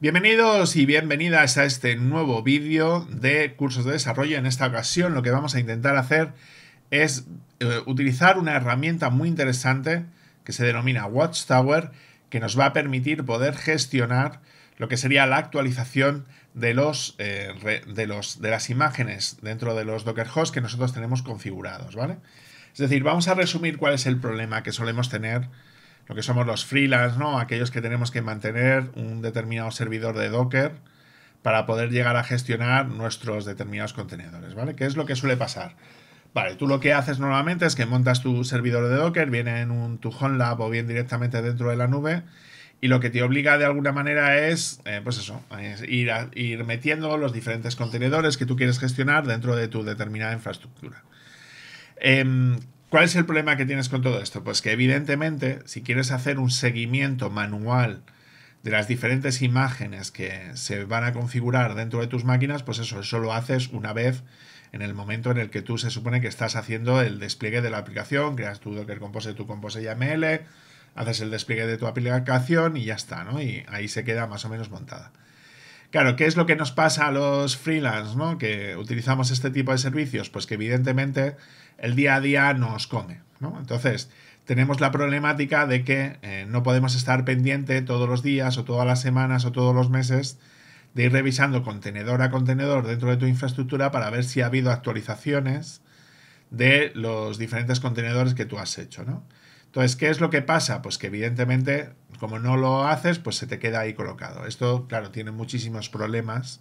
Bienvenidos y bienvenidas a este nuevo vídeo de cursos de desarrollo. En esta ocasión lo que vamos a intentar hacer es eh, utilizar una herramienta muy interesante que se denomina Watchtower, que nos va a permitir poder gestionar lo que sería la actualización de, los, eh, de, los, de las imágenes dentro de los Docker Hosts que nosotros tenemos configurados, ¿vale? Es decir, vamos a resumir cuál es el problema que solemos tener lo que somos los freelance, ¿no? Aquellos que tenemos que mantener un determinado servidor de Docker para poder llegar a gestionar nuestros determinados contenedores, ¿vale? ¿Qué es lo que suele pasar? Vale, tú lo que haces normalmente es que montas tu servidor de Docker, viene en un, tu Lab o bien directamente dentro de la nube, y lo que te obliga de alguna manera es, eh, pues eso, ir, a, ir metiendo los diferentes contenedores que tú quieres gestionar dentro de tu determinada infraestructura. Em, ¿Cuál es el problema que tienes con todo esto? Pues que evidentemente, si quieres hacer un seguimiento manual de las diferentes imágenes que se van a configurar dentro de tus máquinas, pues eso, eso lo haces una vez en el momento en el que tú se supone que estás haciendo el despliegue de la aplicación, creas tu Docker Compose, tu Compose haces el despliegue de tu aplicación y ya está, ¿no? Y ahí se queda más o menos montada. Claro, ¿qué es lo que nos pasa a los freelance, ¿no? Que utilizamos este tipo de servicios, pues que evidentemente el día a día nos come. ¿no? Entonces, tenemos la problemática de que eh, no podemos estar pendiente todos los días o todas las semanas o todos los meses de ir revisando contenedor a contenedor dentro de tu infraestructura para ver si ha habido actualizaciones de los diferentes contenedores que tú has hecho. ¿no? Entonces, ¿qué es lo que pasa? Pues que evidentemente, como no lo haces, pues se te queda ahí colocado. Esto, claro, tiene muchísimos problemas.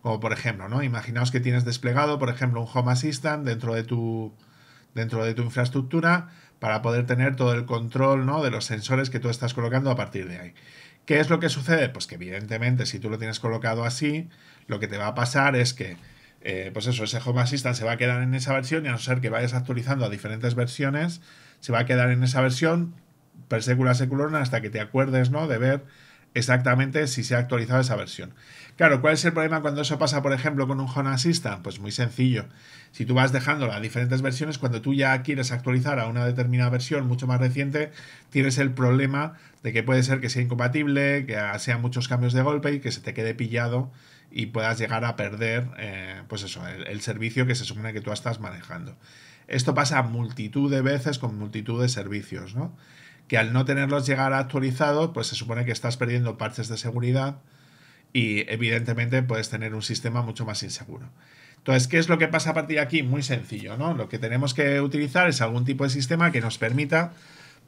Como por ejemplo, ¿no? Imaginaos que tienes desplegado, por ejemplo, un Home Assistant dentro de tu dentro de tu infraestructura para poder tener todo el control ¿no? de los sensores que tú estás colocando a partir de ahí. ¿Qué es lo que sucede? Pues que evidentemente si tú lo tienes colocado así, lo que te va a pasar es que eh, pues eso, ese Home Assistant se va a quedar en esa versión y a no ser que vayas actualizando a diferentes versiones, se va a quedar en esa versión per secula seculona hasta que te acuerdes ¿no? de ver exactamente si se ha actualizado esa versión. Claro, ¿cuál es el problema cuando eso pasa, por ejemplo, con un Home Assistant? Pues muy sencillo. Si tú vas dejando a diferentes versiones, cuando tú ya quieres actualizar a una determinada versión mucho más reciente, tienes el problema de que puede ser que sea incompatible, que sean muchos cambios de golpe y que se te quede pillado y puedas llegar a perder eh, pues eso, el, el servicio que se supone que tú estás manejando. Esto pasa multitud de veces con multitud de servicios, ¿no? que al no tenerlos llegar actualizados, pues se supone que estás perdiendo parches de seguridad y evidentemente puedes tener un sistema mucho más inseguro. Entonces, ¿qué es lo que pasa a partir de aquí? Muy sencillo, ¿no? Lo que tenemos que utilizar es algún tipo de sistema que nos permita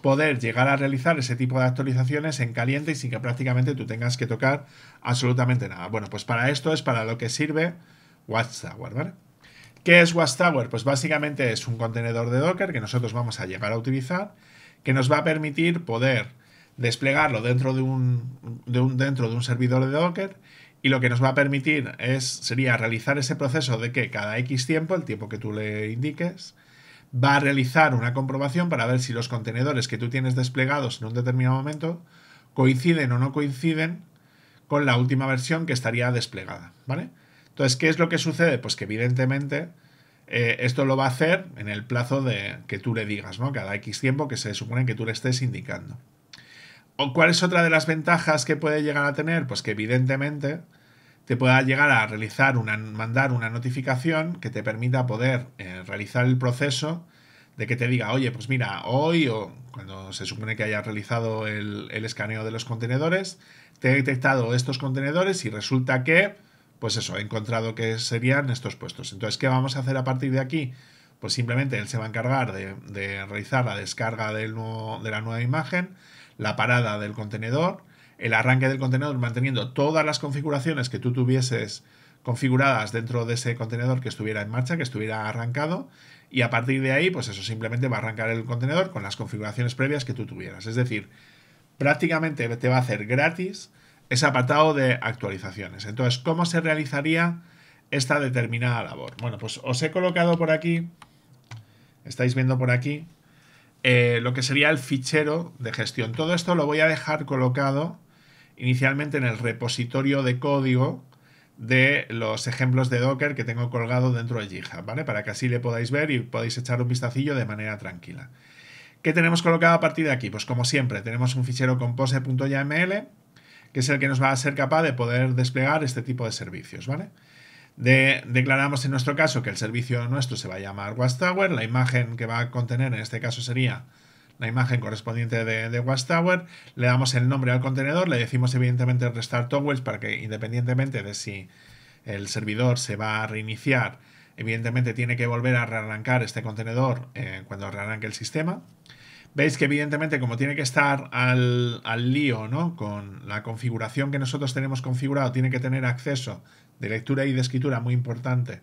poder llegar a realizar ese tipo de actualizaciones en caliente y sin que prácticamente tú tengas que tocar absolutamente nada. Bueno, pues para esto es para lo que sirve WatchTower, ¿vale? ¿Qué es WatchTower? Pues básicamente es un contenedor de Docker que nosotros vamos a llegar a utilizar que nos va a permitir poder desplegarlo dentro de un, dentro de un servidor de Docker y lo que nos va a permitir es, sería realizar ese proceso de que cada X tiempo, el tiempo que tú le indiques, va a realizar una comprobación para ver si los contenedores que tú tienes desplegados en un determinado momento coinciden o no coinciden con la última versión que estaría desplegada, ¿vale? Entonces, ¿qué es lo que sucede? Pues que evidentemente eh, esto lo va a hacer en el plazo de, que tú le digas, ¿no? Cada X tiempo que se supone que tú le estés indicando. ¿O ¿Cuál es otra de las ventajas que puede llegar a tener? Pues que evidentemente te pueda llegar a realizar una, mandar una notificación que te permita poder eh, realizar el proceso de que te diga, oye, pues mira, hoy o cuando se supone que hayas realizado el, el escaneo de los contenedores, te he detectado estos contenedores y resulta que pues eso, he encontrado que serían estos puestos. Entonces, ¿qué vamos a hacer a partir de aquí? Pues simplemente él se va a encargar de, realizar la descarga del nuevo, de la nueva imagen, la parada del contenedor, el arranque del contenedor manteniendo todas las configuraciones que tú tuvieses configuradas dentro de ese contenedor que estuviera en marcha, que estuviera arrancado, y a partir de ahí, pues eso simplemente va a arrancar el contenedor con las configuraciones previas que tú tuvieras. Es decir, prácticamente te va a hacer gratis es apartado de actualizaciones. Entonces, ¿cómo se realizaría esta determinada labor? Bueno, pues os he colocado por aquí, estáis viendo por aquí, eh, lo que sería el fichero de gestión. Todo esto lo voy a dejar colocado inicialmente en el repositorio de código de los ejemplos de Docker que tengo colgado dentro de GitHub, ¿vale? Para que así le podáis ver y podáis echar un vistacillo de manera tranquila. ¿Qué tenemos colocado a partir de aquí? Pues como siempre, tenemos un fichero compose.yml que es el que nos va a ser capaz de poder desplegar este tipo de servicios, ¿vale? De, declaramos en nuestro caso que el servicio nuestro se va a llamar Watchtower, la imagen que va a contener en este caso sería la imagen correspondiente de, de le damos el nombre al contenedor, le decimos evidentemente restart towers para que independientemente de si el servidor se va a reiniciar, evidentemente tiene que volver a rearrancar este contenedor eh, cuando rearranque el sistema. Veis que evidentemente como tiene que estar al, lío, ¿no? Con la configuración que nosotros tenemos configurado, tiene que tener acceso de lectura y de escritura muy importante,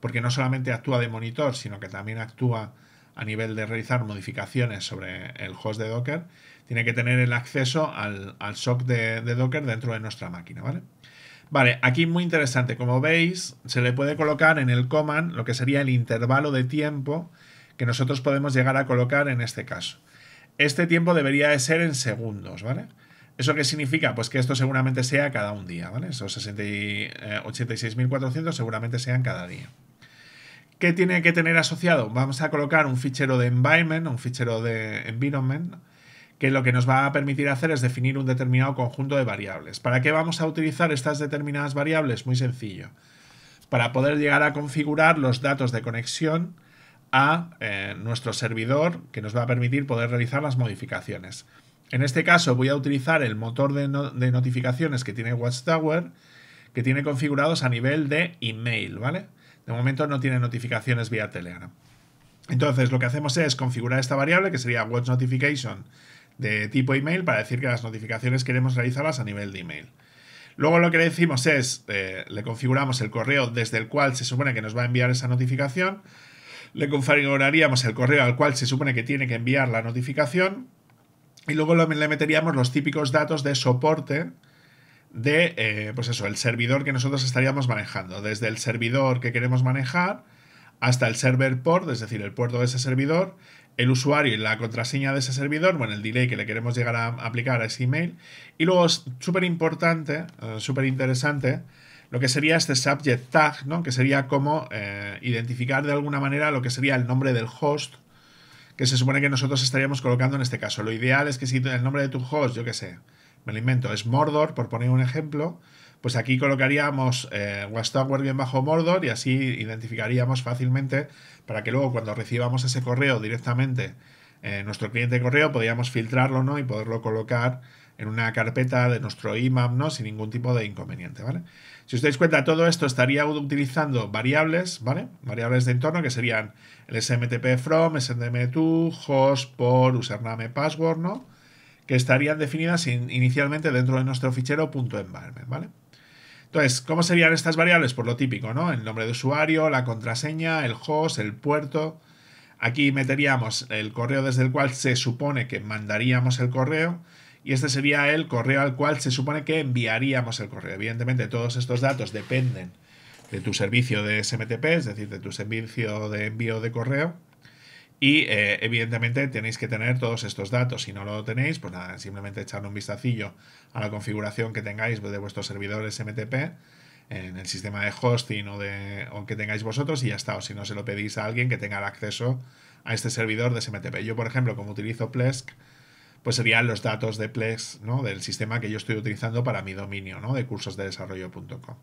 porque no solamente actúa de monitor, sino que también actúa a nivel de realizar modificaciones sobre el host de Docker, tiene que tener el acceso al, al de, Docker dentro de nuestra máquina, ¿vale? Vale, aquí muy interesante, como veis, se le puede colocar en el command lo que sería el intervalo de tiempo que nosotros podemos llegar a colocar en este caso. Este tiempo debería de ser en segundos, ¿vale? ¿Eso qué significa? Pues que esto seguramente sea cada un día, ¿vale? Esos 86.400 eh, seguramente sean cada día. ¿Qué tiene que tener asociado? Vamos a colocar un fichero de environment, un fichero de environment, que lo que nos va a permitir hacer es definir un determinado conjunto de variables. ¿Para qué vamos a utilizar estas determinadas variables? Muy sencillo. Para poder llegar a configurar los datos de conexión a eh, nuestro servidor que nos va a permitir poder realizar las modificaciones. En este caso voy a utilizar el motor de, notificaciones que tiene Watchtower, que tiene configurados a nivel de email, ¿vale? De momento no tiene notificaciones vía Telegram. Entonces lo que hacemos es configurar esta variable que sería watch notification de tipo email para decir que las notificaciones queremos realizarlas a nivel de email. Luego lo que le decimos es, eh, le configuramos el correo desde el cual se supone que nos va a enviar esa notificación le configuraríamos el correo al cual se supone que tiene que enviar la notificación y luego le meteríamos los típicos datos de soporte de, eh, pues eso, el servidor que nosotros estaríamos manejando, desde el servidor que queremos manejar hasta el server port, es decir, el puerto de ese servidor, el usuario y la contraseña de ese servidor, bueno, el delay que le queremos llegar a aplicar a ese email. Y luego, súper importante, eh, súper interesante, lo que sería este subject tag, ¿no? que sería como eh, identificar de alguna manera lo que sería el nombre del host que se supone que nosotros estaríamos colocando en este caso. Lo ideal es que si el nombre de tu host, yo qué sé, me lo invento, es Mordor, por poner un ejemplo, pues aquí colocaríamos eh, bien bajo Mordor y así identificaríamos fácilmente para que luego cuando recibamos ese correo directamente eh, nuestro cliente de correo podríamos filtrarlo ¿no? y poderlo colocar en una carpeta de nuestro IMAP, ¿no? Sin ningún tipo de inconveniente, ¿vale? Si os dais cuenta, todo esto estaría utilizando variables, ¿vale? Variables de entorno que serían el smtp from, smtp to, host, por, username, password, ¿no? Que estarían definidas inicialmente dentro de nuestro fichero .environment, ¿vale? Entonces, ¿cómo serían estas variables? Por lo típico, ¿no? El nombre de usuario, la contraseña, el host, el puerto. Aquí meteríamos el correo desde el cual se supone que mandaríamos el correo y este sería el correo al cual se supone que enviaríamos el correo. Evidentemente todos estos datos dependen de tu servicio de SMTP, es decir, de tu servicio de envío de correo. Y eh, evidentemente tenéis que tener todos estos datos. Si no lo tenéis, pues nada, simplemente echar un vistacillo a la configuración que tengáis de vuestros servidores SMTP en el sistema de hosting o, de, o que tengáis vosotros y ya está. O si no, se lo pedís a alguien que tenga el acceso a este servidor de SMTP. Yo, por ejemplo, como utilizo Plesk, pues serían los datos de Plex, ¿no? Del sistema que yo estoy utilizando para mi dominio, ¿no? De desarrollo.com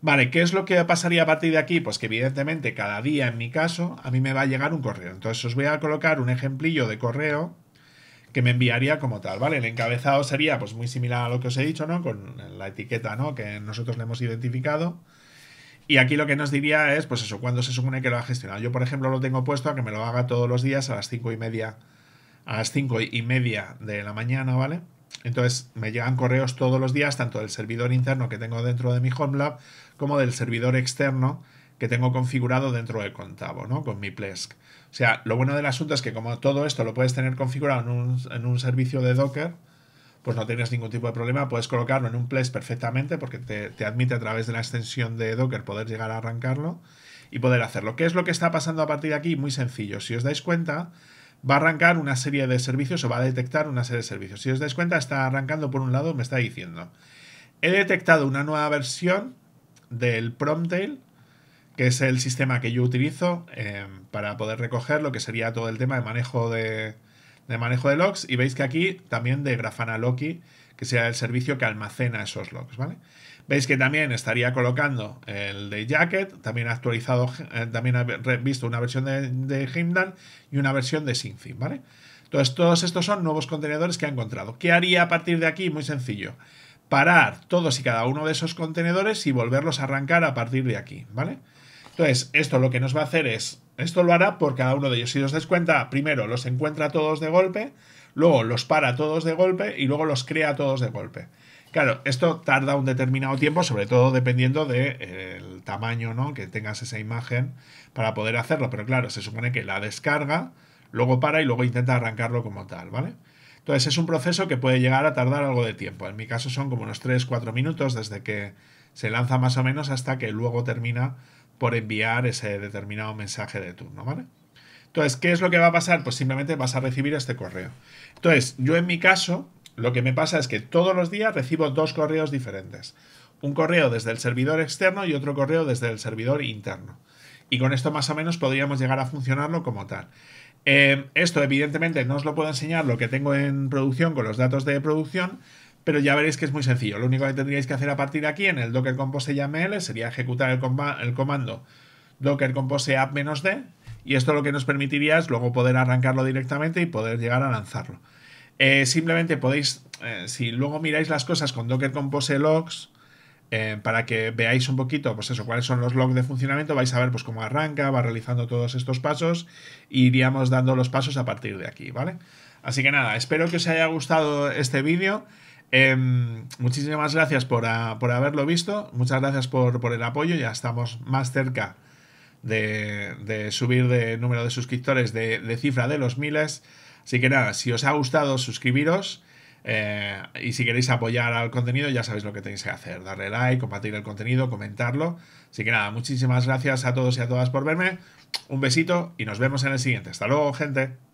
Vale, ¿qué es lo que pasaría a partir de aquí? Pues que evidentemente cada día, en mi caso, a mí me va a llegar un correo. Entonces os voy a colocar un ejemplillo de correo que me enviaría como tal, ¿vale? El encabezado sería pues muy similar a lo que os he dicho, ¿no? Con la etiqueta, ¿no? Que nosotros le hemos identificado. Y aquí lo que nos diría es, pues eso, cuándo se supone que lo ha gestionado. Yo, por ejemplo, lo tengo puesto a que me lo haga todos los días a las cinco y media a las cinco y media de la mañana, ¿vale? Entonces me llegan correos todos los días, tanto del servidor interno que tengo dentro de mi home lab, como del servidor externo que tengo configurado dentro de Contabo, ¿no? Con mi Plesk. O sea, lo bueno del asunto es que como todo esto lo puedes tener configurado en un, servicio de Docker, pues no tienes ningún tipo de problema, puedes colocarlo en un Plesk perfectamente porque te, te admite a través de la extensión de Docker poder llegar a arrancarlo y poder hacerlo. ¿Qué es lo que está pasando a partir de aquí? Muy sencillo. Si os dais cuenta, va a arrancar una serie de servicios o va a detectar una serie de servicios. Si os dais cuenta, está arrancando por un lado, me está diciendo, he detectado una nueva versión del Promtail, que es el sistema que yo utilizo eh, para poder recoger lo que sería todo el tema de manejo de, de manejo de logs. Y veis que aquí también de Grafana Loki que sea el servicio que almacena esos logs, ¿vale? Veis que también estaría colocando el de Jacket, también ha actualizado, eh, también ha visto una versión de, de y una versión de Synthim. ¿vale? Entonces, todos estos son nuevos contenedores que ha encontrado. ¿Qué haría a partir de aquí? Muy sencillo. Parar todos y cada uno de esos contenedores y volverlos a arrancar a partir de aquí, ¿vale? Entonces, esto lo que nos va a hacer es, esto lo hará por cada uno de ellos. Si os dais cuenta, primero los encuentra todos de golpe, luego los para todos de golpe y luego los crea todos de golpe. Claro, esto tarda un determinado tiempo, sobre todo dependiendo del de, eh, tamaño ¿no? que tengas esa imagen para poder hacerlo. Pero claro, se supone que la descarga, luego para y luego intenta arrancarlo como tal, ¿vale? Entonces es un proceso que puede llegar a tardar algo de tiempo. En mi caso son como unos 3-4 minutos desde que se lanza más o menos hasta que luego termina por enviar ese determinado mensaje de turno, ¿vale? Entonces, ¿qué es lo que va a pasar? Pues simplemente vas a recibir este correo. Entonces, yo en mi caso, lo que me pasa es que todos los días recibo dos correos diferentes. Un correo desde el servidor externo y otro correo desde el servidor interno. Y con esto más o menos podríamos llegar a funcionarlo como tal. Eh, esto evidentemente no os lo puedo enseñar lo que tengo en producción con los datos de producción, pero ya veréis que es muy sencillo. Lo único que tendríais que hacer a partir de aquí en el docker compose YAML sería ejecutar el, el comando docker compose app-d y esto lo que nos permitiría es luego poder arrancarlo directamente y poder llegar a lanzarlo. Eh, simplemente podéis, eh, si luego miráis las cosas con Docker Compose Logs, eh, para que veáis un poquito, pues eso, cuáles son los logs de funcionamiento, vais a ver pues cómo arranca, va realizando todos estos pasos, y e iríamos dando los pasos a partir de aquí, ¿vale? Así que nada, espero que os haya gustado este vídeo. Em, muchísimas gracias por, ah, por, haberlo visto, muchas gracias por, por el apoyo, ya estamos más cerca de, subir de número de suscriptores de, cifra de los miles. Así que nada, si os ha gustado, suscribiros. Eh, y si queréis apoyar al contenido, ya sabéis lo que tenéis que hacer: darle like, compartir el contenido, comentarlo. Así que nada, muchísimas gracias a todos y a todas por verme. Un besito y nos vemos en el siguiente. Hasta luego, gente.